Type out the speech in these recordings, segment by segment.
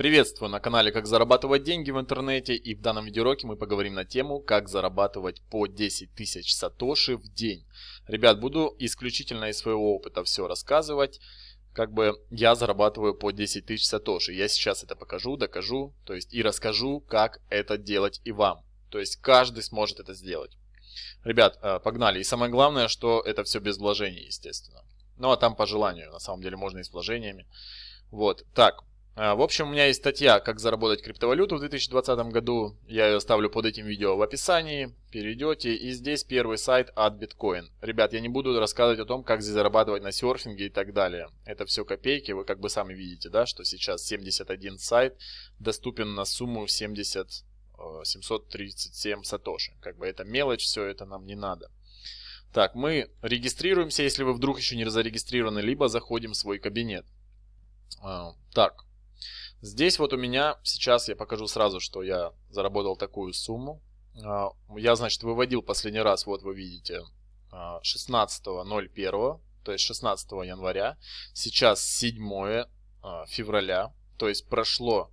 Приветствую на канале «Как зарабатывать деньги в интернете» и в данном видеоуроке мы поговорим на тему «Как зарабатывать по 10 тысяч сатоши в день». Ребят, буду исключительно из своего опыта все рассказывать. Как бы я зарабатываю по 10 тысяч сатоши. Я сейчас это покажу, докажу, то есть и расскажу, как это делать и вам. То есть каждый сможет это сделать. Ребят, э, погнали. И самое главное, что это все без вложений, естественно. Ну а там по желанию, на самом деле можно и с вложениями. Вот, так, а, в общем, у меня есть статья «Как заработать криптовалюту в 2020 году». Я ее оставлю под этим видео в описании. Перейдете. И здесь первый сайт от Bitcoin. Ребят, я не буду рассказывать о том, как здесь зарабатывать на серфинге и так далее. Это все копейки. Вы как бы сами видите, да, что сейчас 71 сайт доступен на сумму 70 737 э, сатоши. Как бы это мелочь, все это нам не надо. Так, мы регистрируемся, если вы вдруг еще не зарегистрированы, либо заходим в свой кабинет. А, так, Здесь вот у меня сейчас я покажу сразу, что я заработал такую сумму. А, я, значит, выводил последний раз, вот вы видите, 16.01, а, то есть 16 января. Сейчас 7 а, февраля, то есть прошло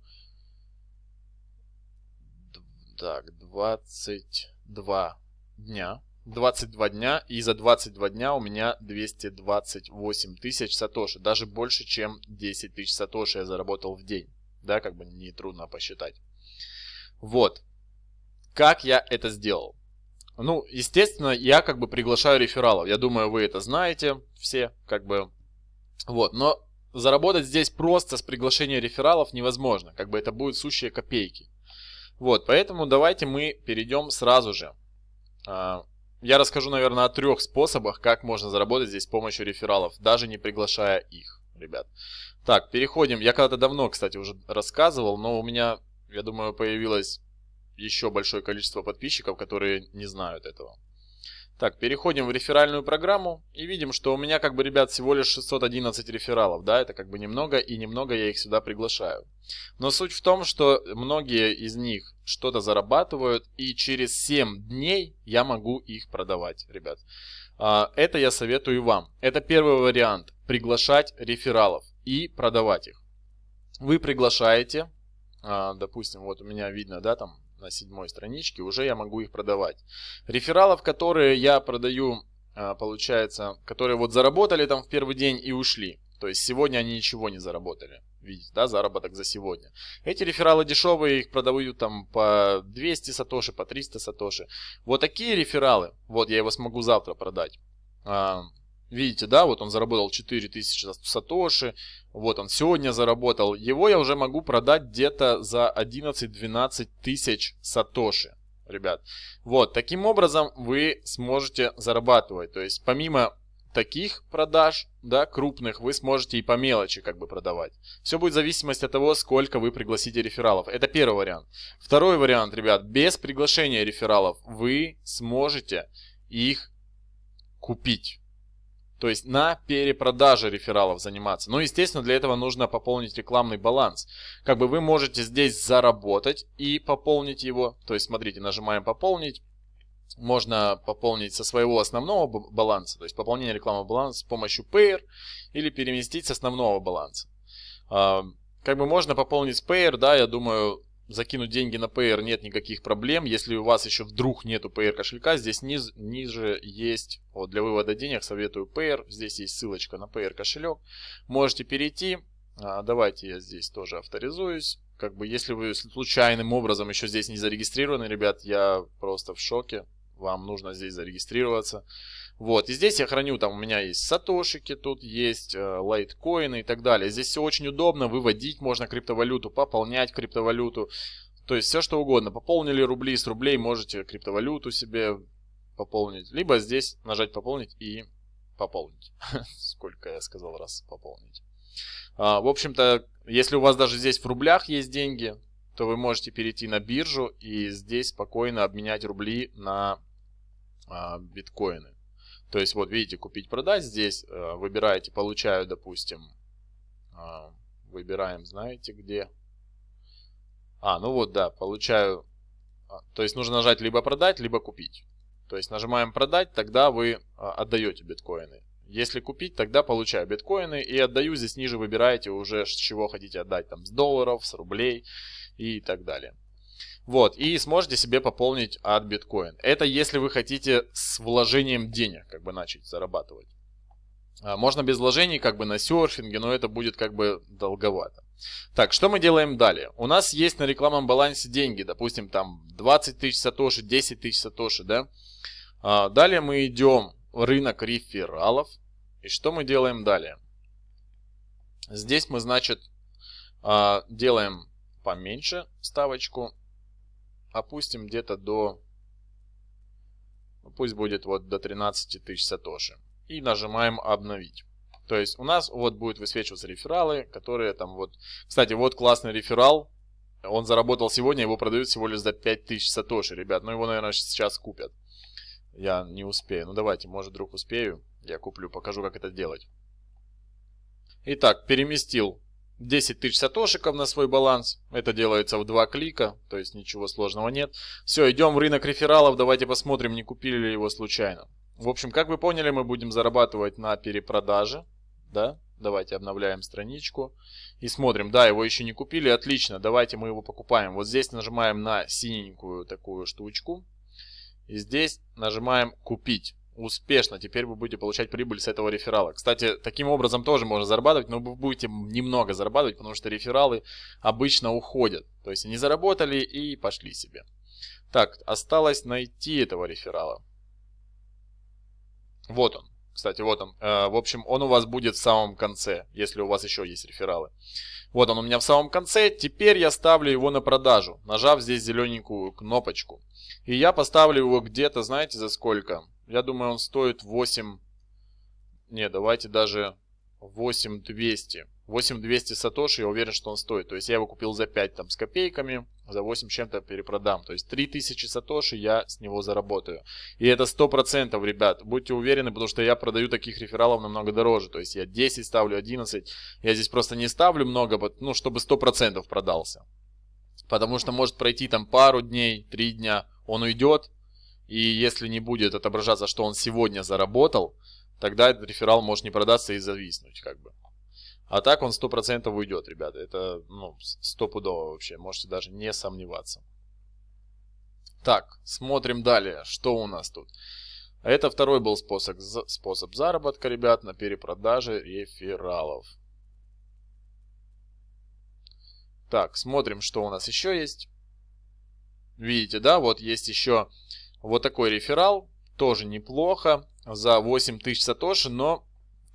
так, 22 дня. 22 дня, и за 22 дня у меня 228 тысяч сатоши. Даже больше, чем 10 тысяч сатоши я заработал в день да, как бы нетрудно посчитать. Вот. Как я это сделал? Ну, естественно, я как бы приглашаю рефералов. Я думаю, вы это знаете все, как бы. Вот, но заработать здесь просто с приглашения рефералов невозможно. Как бы это будет сущие копейки. Вот, поэтому давайте мы перейдем сразу же. А, я расскажу, наверное, о трех способах, как можно заработать здесь с помощью рефералов, даже не приглашая их ребят. Так, переходим. Я когда-то давно, кстати, уже рассказывал, но у меня, я думаю, появилось еще большое количество подписчиков, которые не знают этого. Так, переходим в реферальную программу и видим, что у меня, как бы, ребят, всего лишь 611 рефералов, да, это как бы немного, и немного я их сюда приглашаю. Но суть в том, что многие из них что-то зарабатывают, и через 7 дней я могу их продавать, ребят. А, это я советую вам. Это первый вариант приглашать рефералов и продавать их. Вы приглашаете, а, допустим, вот у меня видно, да, там на седьмой страничке, уже я могу их продавать. Рефералов, которые я продаю, а, получается, которые вот заработали там в первый день и ушли. То есть сегодня они ничего не заработали. Видите, да, заработок за сегодня. Эти рефералы дешевые, их продают там по 200 сатоши, по 300 сатоши. Вот такие рефералы, вот я его смогу завтра продать. А, Видите, да, вот он заработал 4000 сатоши, вот он сегодня заработал. Его я уже могу продать где-то за 11-12 тысяч сатоши, ребят. Вот, таким образом вы сможете зарабатывать. То есть помимо таких продаж, да, крупных, вы сможете и по мелочи как бы продавать. Все будет в зависимости от того, сколько вы пригласите рефералов. Это первый вариант. Второй вариант, ребят, без приглашения рефералов вы сможете их купить. То есть на перепродаже рефералов заниматься. Но, ну, естественно, для этого нужно пополнить рекламный баланс. Как бы вы можете здесь заработать и пополнить его. То есть, смотрите, нажимаем «Пополнить». Можно пополнить со своего основного баланса, то есть пополнение рекламного баланса с помощью Payer или переместить с основного баланса. Как бы можно пополнить Payer, да, я думаю, закинуть деньги на PR нет никаких проблем. Если у вас еще вдруг нету PR кошелька, здесь низ, ниже есть вот, для вывода денег советую PR. Здесь есть ссылочка на PR кошелек. Можете перейти. А, давайте я здесь тоже авторизуюсь. Как бы, если вы случайным образом еще здесь не зарегистрированы, ребят, я просто в шоке. Вам нужно здесь зарегистрироваться. Вот, и здесь я храню, там у меня есть сатошики, тут есть э, лайткоины и так далее. Здесь все очень удобно, выводить можно криптовалюту, пополнять криптовалюту. То есть все что угодно. Пополнили рубли с рублей, можете криптовалюту себе пополнить. Либо здесь нажать пополнить и пополнить. Сколько я сказал раз пополнить. А, в общем-то, если у вас даже здесь в рублях есть деньги, то вы можете перейти на биржу и здесь спокойно обменять рубли на а, биткоины. То есть вот видите, купить-продать здесь, э, выбираете, получаю, допустим, э, выбираем, знаете где. А, ну вот, да, получаю, а, то есть нужно нажать либо продать, либо купить. То есть нажимаем продать, тогда вы а, отдаете биткоины. Если купить, тогда получаю биткоины и отдаю. Здесь ниже выбираете уже, с чего хотите отдать, там, с долларов, с рублей и так далее. Вот, и сможете себе пополнить от биткоин. Это если вы хотите с вложением денег как бы начать зарабатывать. А, можно без вложений как бы на серфинге, но это будет как бы долговато. Так, что мы делаем далее? У нас есть на рекламном балансе деньги, допустим, там 20 тысяч сатоши, 10 тысяч сатоши, да? А, далее мы идем в рынок рефералов. И что мы делаем далее? Здесь мы, значит, а, делаем поменьше ставочку опустим где-то до... Пусть будет вот до 13 тысяч сатоши. И нажимаем «Обновить». То есть у нас вот будет высвечиваться рефералы, которые там вот... Кстати, вот классный реферал. Он заработал сегодня, его продают всего лишь за 5000 сатоши, ребят. Ну его, наверное, сейчас купят. Я не успею. Ну давайте, может, вдруг успею. Я куплю, покажу, как это делать. Итак, переместил 10 тысяч сатошиков на свой баланс. Это делается в два клика, то есть ничего сложного нет. Все, идем в рынок рефералов, давайте посмотрим, не купили ли его случайно. В общем, как вы поняли, мы будем зарабатывать на перепродаже. Да? Давайте обновляем страничку и смотрим. Да, его еще не купили, отлично, давайте мы его покупаем. Вот здесь нажимаем на синенькую такую штучку. И здесь нажимаем «Купить» успешно, теперь вы будете получать прибыль с этого реферала. Кстати, таким образом тоже можно зарабатывать, но вы будете немного зарабатывать, потому что рефералы обычно уходят. То есть они заработали и пошли себе. Так, осталось найти этого реферала. Вот он. Кстати, вот он. Э, в общем, он у вас будет в самом конце, если у вас еще есть рефералы. Вот он у меня в самом конце. Теперь я ставлю его на продажу, нажав здесь зелененькую кнопочку. И я поставлю его где-то, знаете, за сколько? Я думаю, он стоит 8... Не, давайте даже 8200. 8200 сатоши, я уверен, что он стоит. То есть я его купил за 5 там с копейками, за 8 чем-то перепродам. То есть 3000 сатоши я с него заработаю. И это 100%, ребят. Будьте уверены, потому что я продаю таких рефералов намного дороже. То есть я 10 ставлю, 11. Я здесь просто не ставлю много, ну, чтобы 100% продался. Потому что может пройти там пару дней, 3 дня, он уйдет, и если не будет отображаться, что он сегодня заработал, тогда этот реферал может не продаться и зависнуть, как бы. А так он 100% уйдет, ребята. Это, ну, стопудово вообще, можете даже не сомневаться. Так, смотрим далее, что у нас тут. Это второй был способ, способ заработка, ребят, на перепродаже рефералов. Так, смотрим, что у нас еще есть. Видите, да, вот есть еще вот такой реферал, тоже неплохо, за 8000 сатоши, но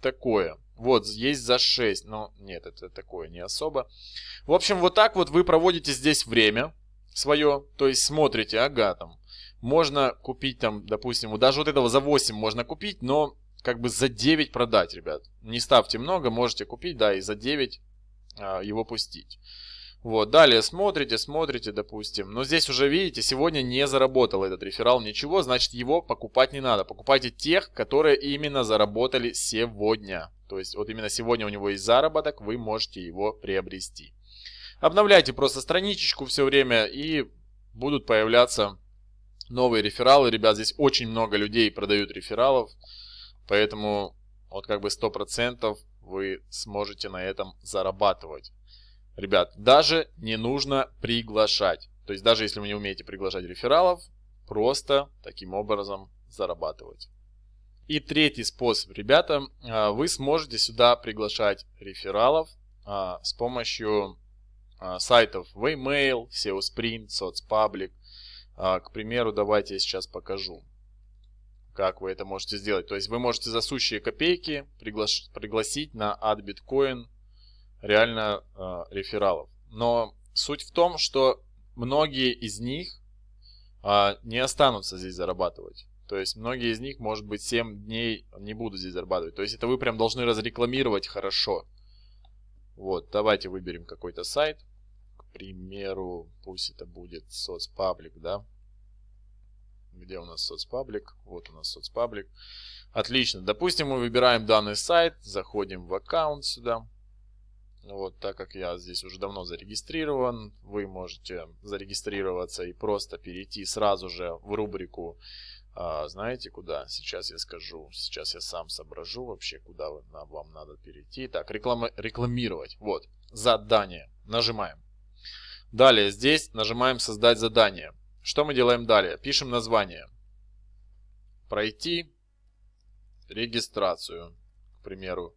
такое. Вот, есть за 6, но нет, это такое не особо. В общем, вот так вот вы проводите здесь время свое, то есть смотрите, ага, там, можно купить там, допустим, даже вот этого за 8 можно купить, но как бы за 9 продать, ребят. Не ставьте много, можете купить, да, и за 9 а, его пустить. Вот, далее смотрите, смотрите, допустим. Но здесь уже, видите, сегодня не заработал этот реферал ничего, значит его покупать не надо. Покупайте тех, которые именно заработали сегодня. То есть вот именно сегодня у него есть заработок, вы можете его приобрести. Обновляйте просто страничечку все время и будут появляться новые рефералы. Ребят, здесь очень много людей продают рефералов, поэтому вот как бы 100% вы сможете на этом зарабатывать. Ребят, даже не нужно приглашать. То есть даже если вы не умеете приглашать рефералов, просто таким образом зарабатывать. И третий способ, ребята, а, вы сможете сюда приглашать рефералов а, с помощью а, сайтов Waymail, SEO Sprint, SoцPublic. К примеру, давайте я сейчас покажу, как вы это можете сделать. То есть вы можете за сущие копейки пригласить на AdBitcoin реально э, рефералов. Но суть в том, что многие из них э, не останутся здесь зарабатывать. То есть многие из них, может быть, 7 дней не будут здесь зарабатывать. То есть это вы прям должны разрекламировать хорошо. Вот, давайте выберем какой-то сайт. К примеру, пусть это будет соцпаблик, да. Где у нас соцпаблик? Вот у нас соцпаблик. Отлично. Допустим, мы выбираем данный сайт, заходим в аккаунт сюда. Вот, так как я здесь уже давно зарегистрирован, вы можете зарегистрироваться и просто перейти сразу же в рубрику, а, знаете куда? Сейчас я скажу, сейчас я сам соображу вообще, куда вы, на, вам надо перейти. Так, реклама, рекламировать, вот, задание, нажимаем. Далее здесь нажимаем создать задание. Что мы делаем далее? Пишем название. Пройти регистрацию, к примеру.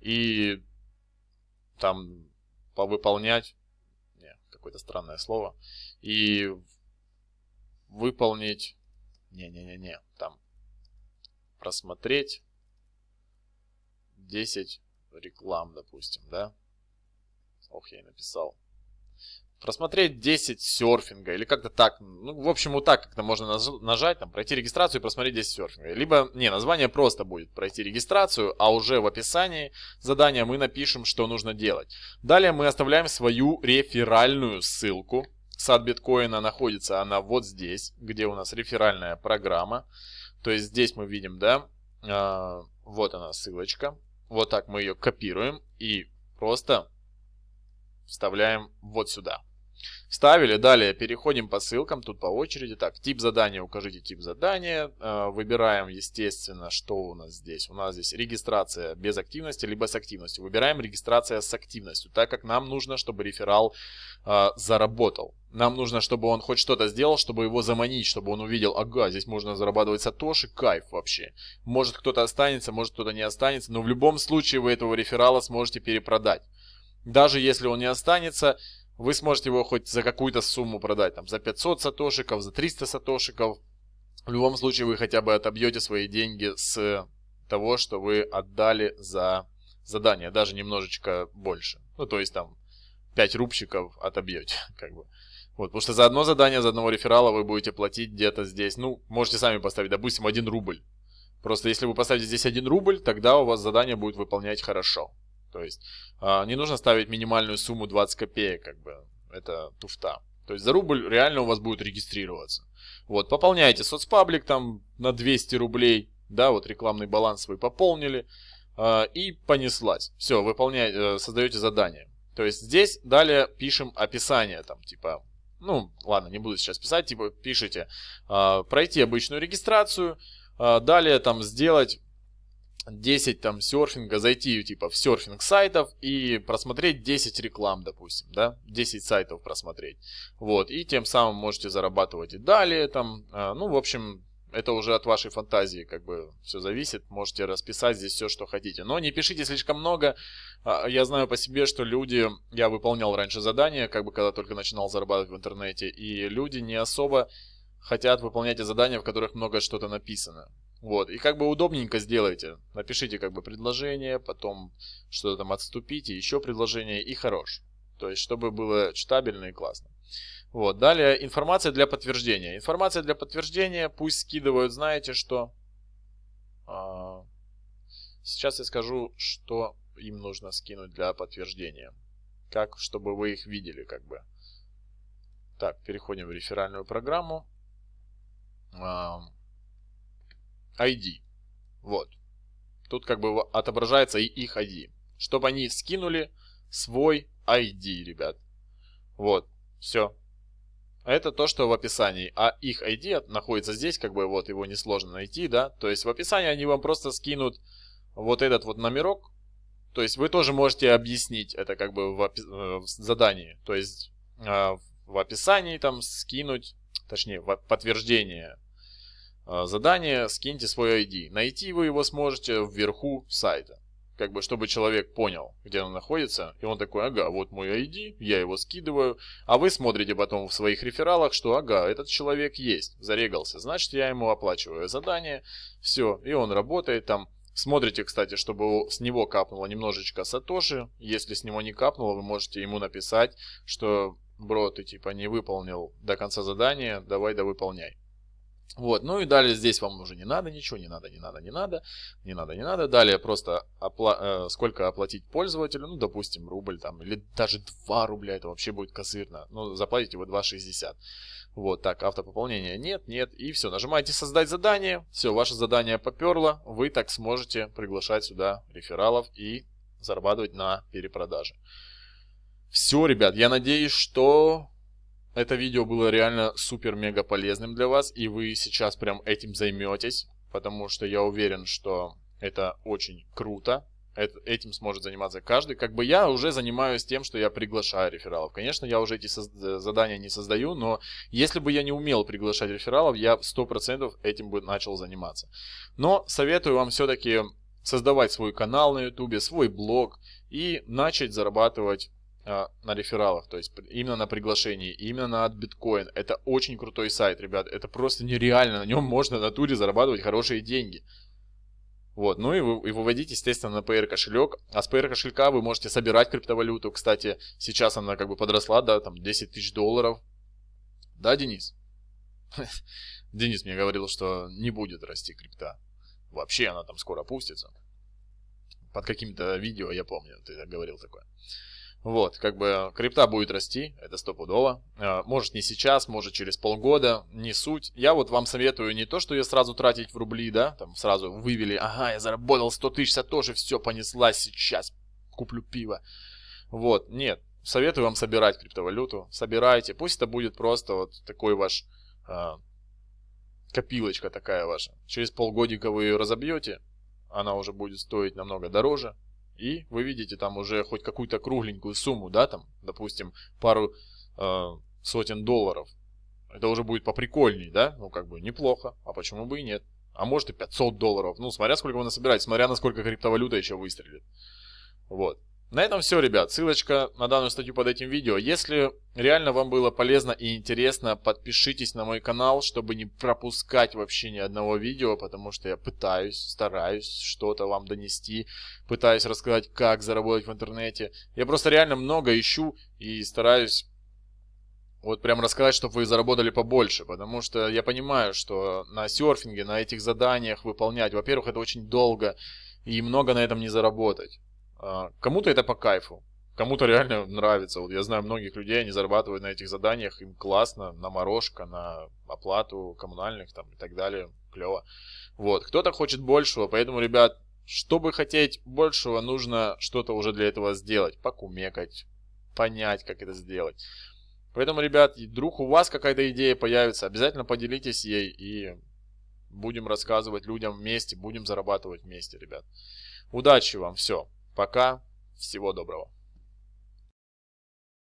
И там повыполнять, не, какое-то странное слово, и выполнить, не-не-не-не, там просмотреть 10 реклам, допустим, да? Ох, я и написал просмотреть 10 серфинга, или как-то так, ну, в общем, вот так как-то можно нажать, там, пройти регистрацию и просмотреть 10 серфинга. Либо, не, название просто будет пройти регистрацию, а уже в описании задания мы напишем, что нужно делать. Далее мы оставляем свою реферальную ссылку. Сад биткоина находится, она вот здесь, где у нас реферальная программа. То есть здесь мы видим, да, э, вот она ссылочка. Вот так мы ее копируем и просто вставляем вот сюда. Вставили, далее переходим по ссылкам, тут по очереди. Так, тип задания, укажите тип задания. Э, выбираем, естественно, что у нас здесь. У нас здесь регистрация без активности, либо с активностью. Выбираем регистрация с активностью, так как нам нужно, чтобы реферал э, заработал. Нам нужно, чтобы он хоть что-то сделал, чтобы его заманить, чтобы он увидел, ага, здесь можно зарабатывать сатоши, кайф вообще. Может кто-то останется, может кто-то не останется, но в любом случае вы этого реферала сможете перепродать. Даже если он не останется, вы сможете его хоть за какую-то сумму продать, там, за 500 сатошиков, за 300 сатошиков. В любом случае вы хотя бы отобьете свои деньги с того, что вы отдали за задание, даже немножечко больше. Ну, то есть там 5 рубчиков отобьете, как бы. Вот, потому что за одно задание, за одного реферала вы будете платить где-то здесь, ну, можете сами поставить, допустим, 1 рубль. Просто если вы поставите здесь 1 рубль, тогда у вас задание будет выполнять хорошо. То есть а, не нужно ставить минимальную сумму 20 копеек, как бы. Это туфта. То есть за рубль реально у вас будет регистрироваться. Вот, пополняйте соцпаблик там на 200 рублей, да, вот рекламный баланс вы пополнили, а, и понеслась. Все, выполняете, э, создаете задание. То есть здесь далее пишем описание, там, типа, ну, ладно, не буду сейчас писать, типа, пишите, а, пройти обычную регистрацию, далее там сделать 10 там серфинга, зайти типа в серфинг сайтов и просмотреть 10 реклам, допустим, да, 10 сайтов просмотреть. Вот, и тем самым можете зарабатывать и далее там, а, ну, в общем, это уже от вашей фантазии как бы все зависит. Можете расписать здесь все, что хотите. Но не пишите слишком много. А, я знаю по себе, что люди... Я выполнял раньше задания, как бы когда только начинал зарабатывать в интернете. И люди не особо хотят выполнять задания, в которых много что-то написано. Вот, и как бы удобненько сделайте. Напишите как бы предложение, потом что-то там отступите, еще предложение и хорош. То есть, чтобы было читабельно и классно. Вот, далее информация для подтверждения. Информация для подтверждения пусть скидывают, знаете что? А, сейчас я скажу, что им нужно скинуть для подтверждения. Как, чтобы вы их видели, как бы. Так, переходим в реферальную программу. ID. Вот. Тут как бы отображается и их ID. Чтобы они скинули свой ID, ребят. Вот. Все. Это то, что в описании. А их ID находится здесь, как бы вот его несложно найти, да. То есть в описании они вам просто скинут вот этот вот номерок. То есть вы тоже можете объяснить это как бы в, опи- э, в задании. То есть а, в описании там скинуть, точнее подтверждение Э, задание скиньте свой ID. Найти вы его сможете вверху сайта. Как бы, чтобы человек понял, где он находится, и он такой, ага, вот мой ID, я его скидываю, а вы смотрите потом в своих рефералах, что ага, этот человек есть, зарегался, значит я ему оплачиваю задание, все, и он работает там, Смотрите, кстати, чтобы с него капнуло немножечко Сатоши. Если с него не капнуло, вы можете ему написать, что «Бро, ты типа не выполнил до конца задания, давай да выполняй». Вот, ну и далее здесь вам уже не надо ничего, не надо, не надо, не надо, не надо, не надо. Далее просто опла э, сколько оплатить пользователю, ну, допустим, рубль там, или даже 2 рубля, это вообще будет козырно. Ну, заплатите вы 2,60. Вот, так, автопополнения нет, нет, и все. Нажимаете «Создать задание», все, ваше задание поперло, вы так сможете приглашать сюда рефералов и зарабатывать на перепродаже. Все, ребят, я надеюсь, что это видео было реально супер-мега полезным для вас, и вы сейчас прям этим займетесь, потому что я уверен, что это очень круто. Этим сможет заниматься каждый. Как бы я уже занимаюсь тем, что я приглашаю рефералов. Конечно, я уже эти задания не создаю, но если бы я не умел приглашать рефералов, я 100% этим бы начал заниматься. Но советую вам все-таки создавать свой канал на YouTube, свой блог и начать зарабатывать а, на рефералах, то есть именно на приглашении, именно на от биткоин. Это очень крутой сайт, ребят, это просто нереально, на нем можно на туре зарабатывать хорошие деньги. Вот, ну и, вы, и выводить, естественно, на PR кошелек. А с PR кошелька вы можете собирать криптовалюту. Кстати, сейчас она как бы подросла, да, там 10 тысяч долларов. Да, Денис? Денис мне говорил, что не будет расти крипта. Вообще она там скоро опустится. Под каким-то видео, я помню, ты говорил такое. Вот, как бы э, крипта будет расти, это стопудово. Э, может не сейчас, может через полгода, не суть. Я вот вам советую не то, что ее сразу тратить в рубли, да, там сразу вывели, ага, я заработал 100 тысяч а тоже все, понеслась сейчас, куплю пиво. Вот, нет, советую вам собирать криптовалюту, собирайте, пусть это будет просто вот такой ваш э, копилочка такая ваша. Через полгодика вы ее разобьете, она уже будет стоить намного дороже, и вы видите там уже хоть какую-то кругленькую сумму, да, там, допустим, пару э, сотен долларов. Это уже будет поприкольней, да? Ну, как бы неплохо, а почему бы и нет? А может и 500 долларов, ну, смотря сколько вы насобираете, смотря насколько криптовалюта еще выстрелит. Вот. На этом все, ребят. Ссылочка на данную статью под этим видео. Если реально вам было полезно и интересно, подпишитесь на мой канал, чтобы не пропускать вообще ни одного видео, потому что я пытаюсь, стараюсь что-то вам донести, пытаюсь рассказать, как заработать в интернете. Я просто реально много ищу и стараюсь вот прям рассказать, чтобы вы заработали побольше, потому что я понимаю, что на серфинге, на этих заданиях выполнять, во-первых, это очень долго и много на этом не заработать. А, кому-то это по кайфу, кому-то реально нравится. Вот я знаю многих людей, они зарабатывают на этих заданиях, им классно, на морожка, на оплату коммунальных там и так далее, клево. Вот, кто-то хочет большего, поэтому, ребят, чтобы хотеть большего, нужно что-то уже для этого сделать, покумекать, понять, как это сделать. Поэтому, ребят, вдруг у вас какая-то идея появится, обязательно поделитесь ей и будем рассказывать людям вместе, будем зарабатывать вместе, ребят. Удачи вам, все. Пока. Всего доброго.